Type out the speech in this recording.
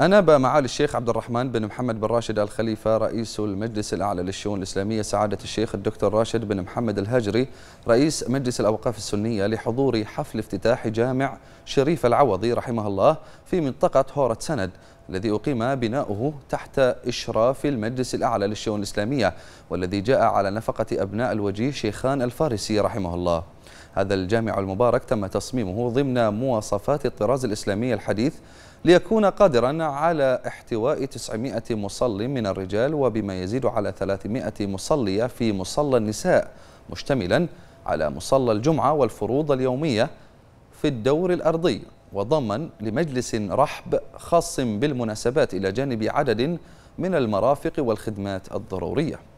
أنا بمعالي الشيخ عبد الرحمن بن محمد بن راشد الخليفة رئيس المجلس الأعلى للشؤون الإسلامية سعادة الشيخ الدكتور راشد بن محمد الهجري رئيس مجلس الأوقاف السنية لحضور حفل افتتاح جامع شريف العوضي رحمه الله في منطقة هورة سند الذي أقيم بناؤه تحت إشراف المجلس الأعلى للشؤون الإسلامية والذي جاء على نفقة أبناء الوجيه شيخان الفارسي رحمه الله هذا الجامع المبارك تم تصميمه ضمن مواصفات الطراز الإسلامي الحديث ليكون قادرا على احتواء 900 مصلي من الرجال وبما يزيد على 300 مصلية في مصلى النساء مشتملا على مصلى الجمعة والفروض اليومية في الدور الأرضي وضمن لمجلس رحب خاص بالمناسبات إلى جانب عدد من المرافق والخدمات الضرورية